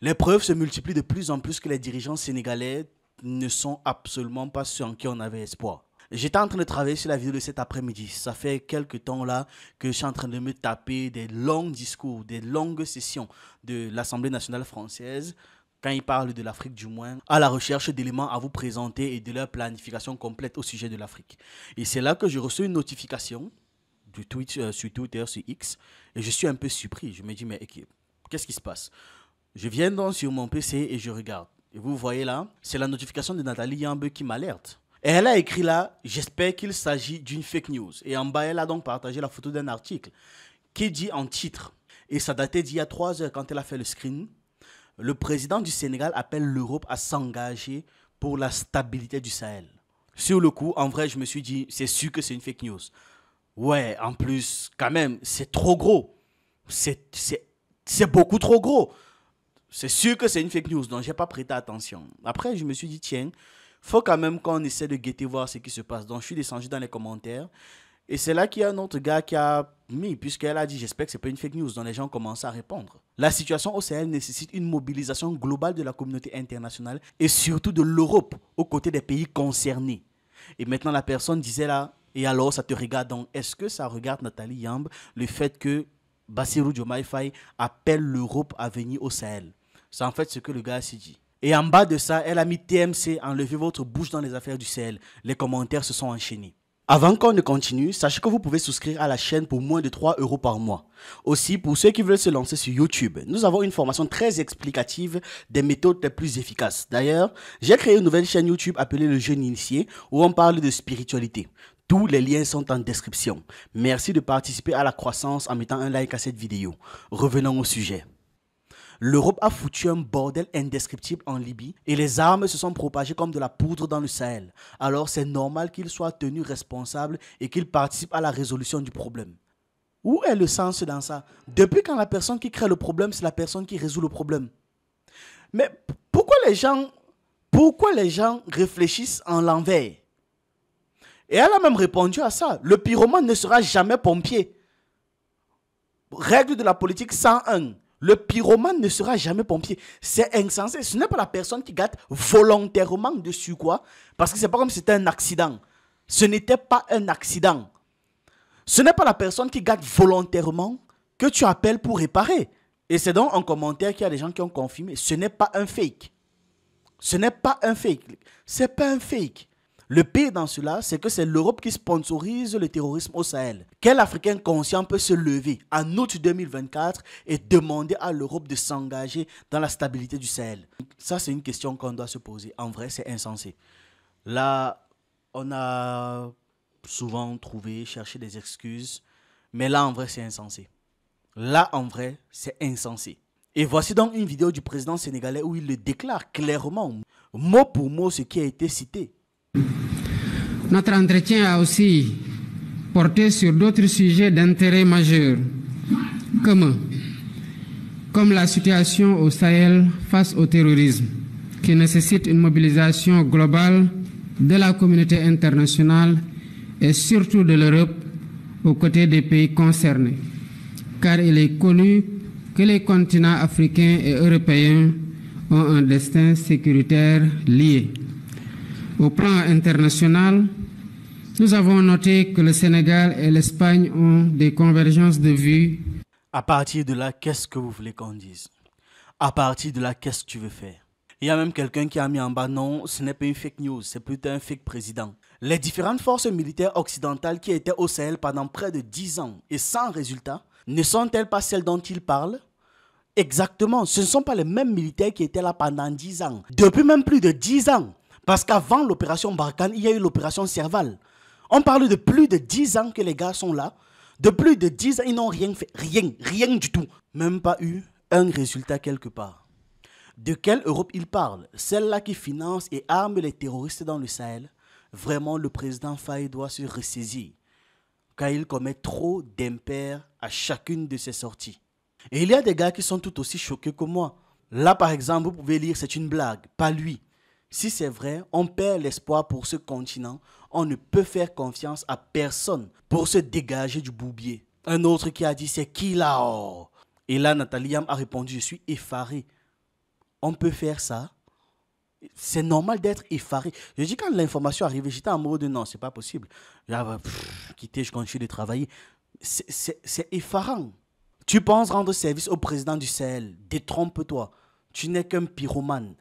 Les preuves se multiplient de plus en plus que les dirigeants sénégalais ne sont absolument pas ceux en qui on avait espoir. J'étais en train de travailler sur la vidéo de cet après-midi. Ça fait quelques temps là que je suis en train de me taper des longs discours, des longues sessions de l'Assemblée nationale française quand ils parlent de l'Afrique du moins, à la recherche d'éléments à vous présenter et de leur planification complète au sujet de l'Afrique. Et c'est là que je reçois une notification du Twitter, euh, sur Twitter, sur X, et je suis un peu surpris. Je me dis, mais qu'est-ce qui se passe je viens donc sur mon PC et je regarde. Et vous voyez là, c'est la notification de Nathalie Yambe qui m'alerte. Et elle a écrit là, j'espère qu'il s'agit d'une fake news. Et en bas, elle a donc partagé la photo d'un article qui dit en titre, et ça datait d'il y a 3 heures quand elle a fait le screen, le président du Sénégal appelle l'Europe à s'engager pour la stabilité du Sahel. Sur le coup, en vrai, je me suis dit, c'est sûr que c'est une fake news. Ouais, en plus, quand même, c'est trop gros. C'est beaucoup trop gros c'est sûr que c'est une fake news, donc j'ai pas prêté attention. Après, je me suis dit, tiens, faut quand même qu'on essaie de guetter voir ce qui se passe. Donc je suis descendu dans les commentaires. Et c'est là qu'il y a un autre gars qui a mis, puisqu'elle a dit, j'espère que c'est pas une fake news, dont les gens commencent à répondre. La situation au Sahel nécessite une mobilisation globale de la communauté internationale et surtout de l'Europe aux côtés des pays concernés. Et maintenant, la personne disait là, et alors ça te regarde donc, est-ce que ça regarde Nathalie Yamb, le fait que Bassirou Diomaye Faye appelle l'Europe à venir au Sahel c'est en fait ce que le gars s'est dit. Et en bas de ça, elle a mis TMC, enlevez votre bouche dans les affaires du ciel. Les commentaires se sont enchaînés. Avant qu'on ne continue, sachez que vous pouvez souscrire à la chaîne pour moins de 3 euros par mois. Aussi, pour ceux qui veulent se lancer sur YouTube, nous avons une formation très explicative des méthodes les plus efficaces. D'ailleurs, j'ai créé une nouvelle chaîne YouTube appelée Le Jeune Initié où on parle de spiritualité. Tous les liens sont en description. Merci de participer à la croissance en mettant un like à cette vidéo. Revenons au sujet l'Europe a foutu un bordel indescriptible en Libye et les armes se sont propagées comme de la poudre dans le Sahel. Alors c'est normal qu'ils soient tenus responsables et qu'ils participent à la résolution du problème. Où est le sens dans ça Depuis quand la personne qui crée le problème, c'est la personne qui résout le problème. Mais pourquoi les gens, pourquoi les gens réfléchissent en l'envers Et elle a même répondu à ça. Le pyromane ne sera jamais pompier. Règle de la politique 101. Le pyromane ne sera jamais pompier. C'est insensé. Ce n'est pas la personne qui gâte volontairement dessus, quoi. Parce que c'est pas comme si c'était un accident. Ce n'était pas un accident. Ce n'est pas la personne qui gâte volontairement que tu appelles pour réparer. Et c'est donc en commentaire qu'il y a des gens qui ont confirmé. Ce n'est pas un fake. Ce n'est pas un fake. C'est pas un fake. Le pire dans cela, c'est que c'est l'Europe qui sponsorise le terrorisme au Sahel. Quel Africain conscient peut se lever en août 2024 et demander à l'Europe de s'engager dans la stabilité du Sahel Ça, c'est une question qu'on doit se poser. En vrai, c'est insensé. Là, on a souvent trouvé, cherché des excuses, mais là, en vrai, c'est insensé. Là, en vrai, c'est insensé. Et voici donc une vidéo du président sénégalais où il le déclare clairement, mot pour mot, ce qui a été cité. Notre entretien a aussi porté sur d'autres sujets d'intérêt majeur, comme, comme la situation au Sahel face au terrorisme, qui nécessite une mobilisation globale de la communauté internationale et surtout de l'Europe aux côtés des pays concernés, car il est connu que les continents africains et européens ont un destin sécuritaire lié. Au plan international, nous avons noté que le Sénégal et l'Espagne ont des convergences de vues. À partir de là, qu'est-ce que vous voulez qu'on dise À partir de là, qu'est-ce que tu veux faire Il y a même quelqu'un qui a mis en bas non, ce n'est pas une fake news, c'est plutôt un fake président. Les différentes forces militaires occidentales qui étaient au Sahel pendant près de 10 ans et sans résultat, ne sont-elles pas celles dont il parlent Exactement, ce ne sont pas les mêmes militaires qui étaient là pendant 10 ans. Depuis même plus de 10 ans, parce qu'avant l'opération Barkhane, il y a eu l'opération Serval. On parle de plus de 10 ans que les gars sont là. De plus de dix ans, ils n'ont rien fait. Rien, rien du tout. Même pas eu un résultat quelque part. De quelle Europe il parle Celle-là qui finance et arme les terroristes dans le Sahel Vraiment, le président Faye doit se ressaisir, car il commet trop d'impairs à chacune de ses sorties. Et il y a des gars qui sont tout aussi choqués que moi. Là, par exemple, vous pouvez lire, c'est une blague, pas lui. Si c'est vrai, on perd l'espoir pour ce continent. On ne peut faire confiance à personne pour se dégager du boubier. Un autre qui a dit c'est qui là Et là, Nathalie a répondu je suis effaré. On peut faire ça c'est normal d'être effaré. Je dis quand l'information arrivait, j'étais amoureux de non, c'est pas possible. J'avais bah, quitté, je continue de travailler. C'est effarant. Tu penses rendre service au président du Sahel, détrompe-toi. Tu n'es qu'un pyromane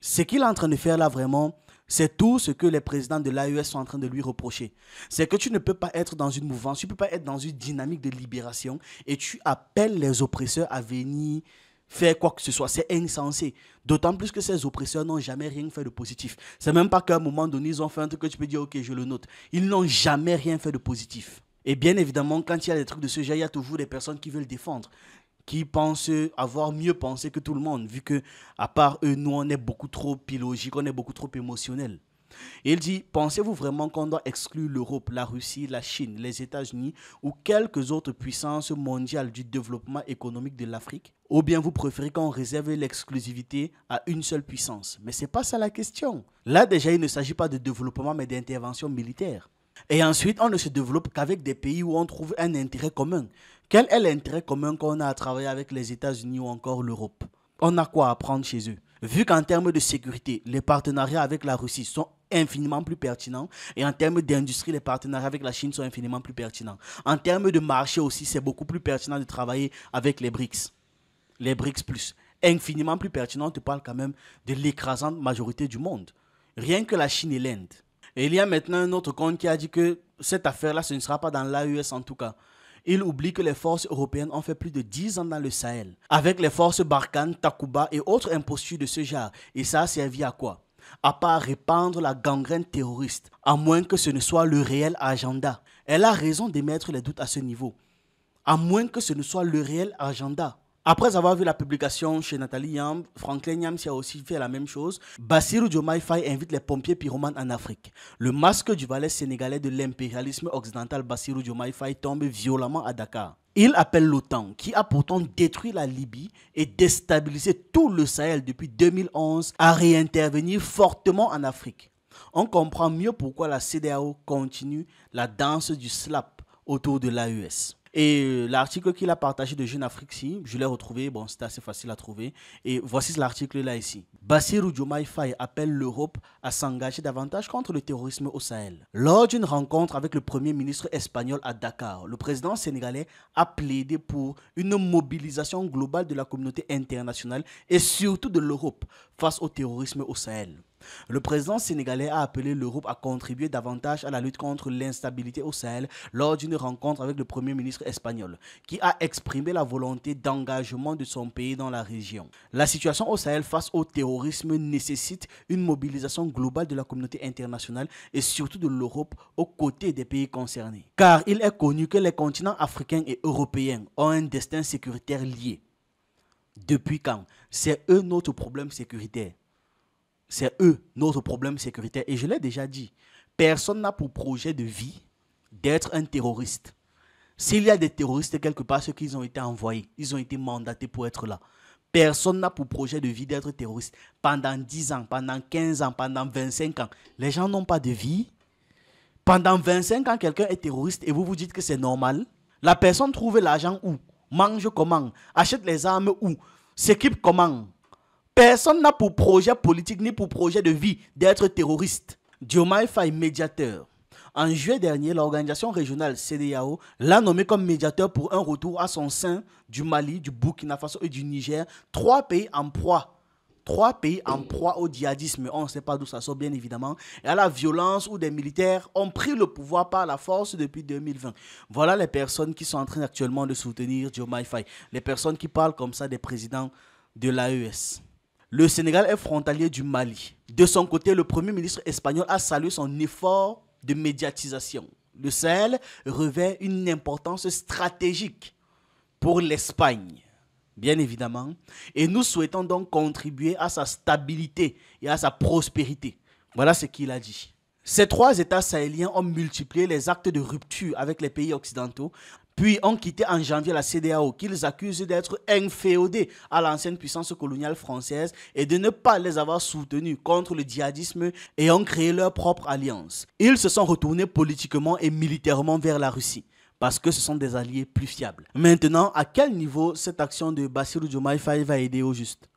ce qu'il est en train de faire là vraiment, c'est tout ce que les présidents de l'AES sont en train de lui reprocher. C'est que tu ne peux pas être dans une mouvance, tu ne peux pas être dans une dynamique de libération et tu appelles les oppresseurs à venir faire quoi que ce soit. C'est insensé. D'autant plus que ces oppresseurs n'ont jamais rien fait de positif. C'est même pas qu'à un moment donné, ils ont fait un truc que tu peux dire, ok, je le note. Ils n'ont jamais rien fait de positif. Et bien évidemment, quand il y a des trucs de ce genre, il y a toujours des personnes qui veulent défendre qui pensent avoir mieux pensé que tout le monde, vu que, à part eux, nous, on est beaucoup trop illogique, on est beaucoup trop émotionnel. il dit, pensez-vous vraiment qu'on doit exclure l'Europe, la Russie, la Chine, les États-Unis ou quelques autres puissances mondiales du développement économique de l'Afrique Ou bien vous préférez qu'on réserve l'exclusivité à une seule puissance Mais ce n'est pas ça la question. Là déjà, il ne s'agit pas de développement mais d'intervention militaire. Et ensuite, on ne se développe qu'avec des pays où on trouve un intérêt commun. Quel est l'intérêt commun qu'on a à travailler avec les États-Unis ou encore l'Europe On a quoi apprendre chez eux Vu qu'en termes de sécurité, les partenariats avec la Russie sont infiniment plus pertinents et en termes d'industrie, les partenariats avec la Chine sont infiniment plus pertinents. En termes de marché aussi, c'est beaucoup plus pertinent de travailler avec les BRICS. Les BRICS plus. Infiniment plus pertinent, on te parle quand même de l'écrasante majorité du monde. Rien que la Chine et l'Inde. Et il y a maintenant un autre compte qui a dit que cette affaire-là, ce ne sera pas dans l'AES en tout cas il oublie que les forces européennes ont fait plus de 10 ans dans le Sahel. Avec les forces Barkhane, Takuba et autres impostures de ce genre. Et ça a servi à quoi à part répandre la gangrène terroriste, à moins que ce ne soit le réel agenda. Elle a raison d'émettre les doutes à ce niveau, à moins que ce ne soit le réel agenda. Après avoir vu la publication chez Nathalie Yam, Franklin Yamsi a aussi fait la même chose. Bassirou Diomaye invite les pompiers pyromanes en Afrique. Le masque du valet sénégalais de l'impérialisme occidental Bassirou Diomaye tombe violemment à Dakar. Il appelle l'OTAN, qui a pourtant détruit la Libye et déstabilisé tout le Sahel depuis 2011, à réintervenir fortement en Afrique. On comprend mieux pourquoi la CDAO continue la danse du slap autour de l'AES. Et euh, l'article qu'il a partagé de Jeune Afrique, si, je l'ai retrouvé, bon, c'était assez facile à trouver. Et voici l'article là ici. Bassirou Diomaye Faye appelle l'Europe à s'engager davantage contre le terrorisme au Sahel. Lors d'une rencontre avec le Premier ministre espagnol à Dakar, le président sénégalais a plaidé pour une mobilisation globale de la communauté internationale et surtout de l'Europe face au terrorisme au Sahel. Le président sénégalais a appelé l'Europe à contribuer davantage à la lutte contre l'instabilité au Sahel lors d'une rencontre avec le Premier ministre espagnol, qui a exprimé la volonté d'engagement de son pays dans la région. La situation au Sahel face au terrorisme nécessite une mobilisation globale de la communauté internationale et surtout de l'Europe aux côtés des pays concernés. Car il est connu que les continents africains et européens ont un destin sécuritaire lié. Depuis quand C'est eux notre problème sécuritaire c'est eux, notre problème sécuritaire. Et je l'ai déjà dit, personne n'a pour projet de vie d'être un terroriste. S'il y a des terroristes quelque part, ceux qu'ils ont été envoyés, ils ont été mandatés pour être là. Personne n'a pour projet de vie d'être terroriste. Pendant 10 ans, pendant 15 ans, pendant 25 ans, les gens n'ont pas de vie. Pendant 25 ans, quelqu'un est terroriste et vous vous dites que c'est normal. La personne trouve l'argent où Mange comment Achète les armes où S'équipe comment Personne n'a pour projet politique ni pour projet de vie d'être terroriste. Diomaye Faye, médiateur. En juillet dernier, l'organisation régionale CDAO l'a nommé comme médiateur pour un retour à son sein du Mali, du Burkina Faso et du Niger, trois pays en proie. Trois pays en proie au djihadisme, on ne sait pas d'où ça sort bien évidemment, et à la violence où des militaires ont pris le pouvoir par la force depuis 2020. Voilà les personnes qui sont en train actuellement de soutenir Diomaye Faye, les personnes qui parlent comme ça des présidents de l'AES. Le Sénégal est frontalier du Mali. De son côté, le Premier ministre espagnol a salué son effort de médiatisation. Le Sahel revêt une importance stratégique pour l'Espagne, bien évidemment, et nous souhaitons donc contribuer à sa stabilité et à sa prospérité. Voilà ce qu'il a dit. Ces trois États sahéliens ont multiplié les actes de rupture avec les pays occidentaux, puis ont quitté en janvier la CDAO, qu'ils accusent d'être inféodés à l'ancienne puissance coloniale française et de ne pas les avoir soutenus contre le djihadisme et ont créé leur propre alliance. Ils se sont retournés politiquement et militairement vers la Russie parce que ce sont des alliés plus fiables. Maintenant, à quel niveau cette action de Bassirou Diomaye va aider au juste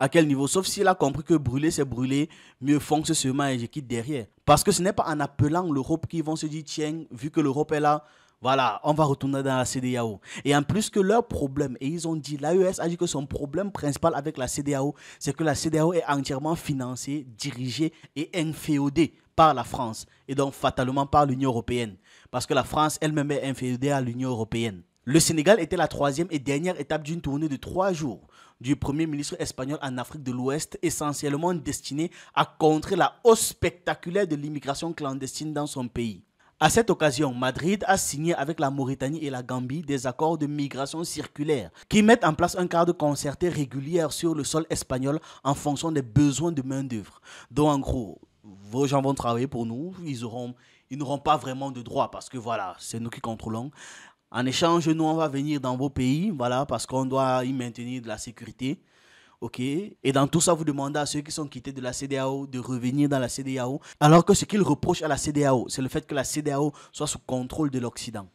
à quel niveau Sauf s'il a compris que brûler, c'est brûler, mieux fonce ce et je quitte derrière. Parce que ce n'est pas en appelant l'Europe qu'ils vont se dire, tiens, vu que l'Europe est là, voilà, on va retourner dans la CDAO. Et en plus que leur problème, et ils ont dit, l'AES a dit que son problème principal avec la CDAO, c'est que la CDAO est entièrement financée, dirigée et inféodée par la France, et donc fatalement par l'Union européenne, parce que la France elle-même est inféodée à l'Union européenne. Le Sénégal était la troisième et dernière étape d'une tournée de trois jours du Premier ministre espagnol en Afrique de l'Ouest, essentiellement destinée à contrer la hausse spectaculaire de l'immigration clandestine dans son pays. À cette occasion, Madrid a signé avec la Mauritanie et la Gambie des accords de migration circulaire qui mettent en place un cadre concerté régulière sur le sol espagnol en fonction des besoins de main-d'œuvre. Donc, en gros, vos gens vont travailler pour nous, ils ils n'auront pas vraiment de droits parce que voilà, c'est nous qui contrôlons. En échange, nous, on va venir dans vos pays, voilà, parce qu'on doit y maintenir de la sécurité ok Et dans tout ça, vous demandez à ceux qui sont quittés de la CDAO de revenir dans la CDAO, alors que ce qu'ils reprochent à la CDAO, c'est le fait que la CDAO soit sous contrôle de l'Occident.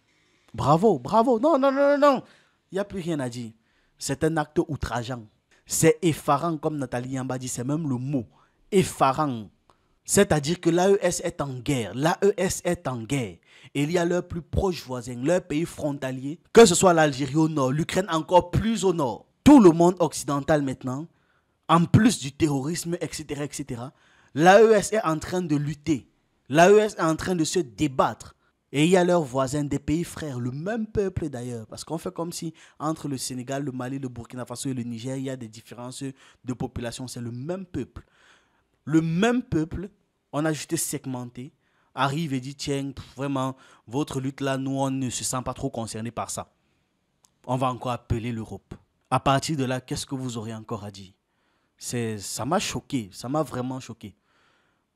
Bravo, bravo. Non, non, non, non, non. Il n'y a plus rien à dire. C'est un acte outrageant. C'est effarant, comme Nathalie Yamba dit, c'est même le mot. Effarant. C'est-à-dire que l'AES est en guerre. L'AES est en guerre. Et il y a leurs plus proches voisins, leurs pays frontaliers, que ce soit l'Algérie au nord, l'Ukraine encore plus au nord tout le monde occidental maintenant, en plus du terrorisme, etc., etc., l'AES est en train de lutter. L'AES est en train de se débattre. Et il y a leurs voisins des pays frères, le même peuple d'ailleurs, parce qu'on fait comme si entre le Sénégal, le Mali, le Burkina Faso et le Niger, il y a des différences de population, c'est le même peuple. Le même peuple, on a juste segmenté, arrive et dit, tiens, vraiment, votre lutte là, nous, on ne se sent pas trop concerné par ça. On va encore appeler l'Europe à partir de là, qu'est-ce que vous aurez encore à dire Ça m'a choqué, ça m'a vraiment choqué.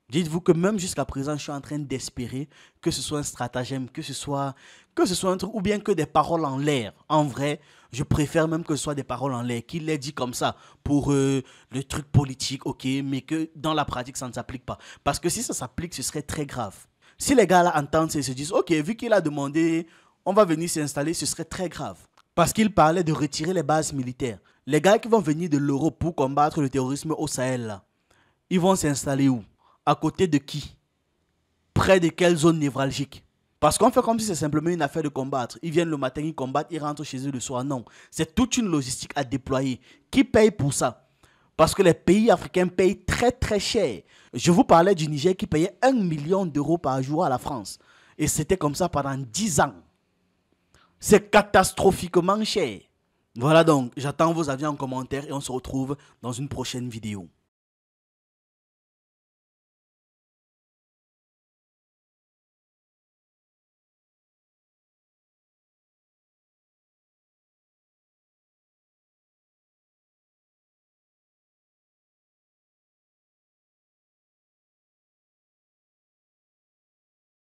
Dites-vous que même jusqu'à présent, je suis en train d'espérer que ce soit un stratagème, que ce soit, que ce soit un truc, ou bien que des paroles en l'air. En vrai, je préfère même que ce soit des paroles en l'air, qu'il les dit comme ça, pour euh, le truc politique, ok, mais que dans la pratique, ça ne s'applique pas. Parce que si ça s'applique, ce serait très grave. Si les gars là entendent et se disent, ok, vu qu'il a demandé, on va venir s'installer, ce serait très grave. Parce qu'il parlait de retirer les bases militaires. Les gars qui vont venir de l'Europe pour combattre le terrorisme au Sahel, ils vont s'installer où À côté de qui Près de quelle zone névralgique parce qu'on fait comme si c'est simplement une affaire de combattre. Ils viennent le matin, ils combattent, ils rentrent chez eux le soir. Non, c'est toute une logistique à déployer. Qui paye pour ça Parce que les pays africains payent très très cher. Je vous parlais du Niger qui payait 1 million d'euros par jour à la France. Et c'était comme ça pendant 10 ans. C'est catastrophiquement cher. Voilà donc, j'attends vos avis en commentaire et on se retrouve dans une prochaine vidéo.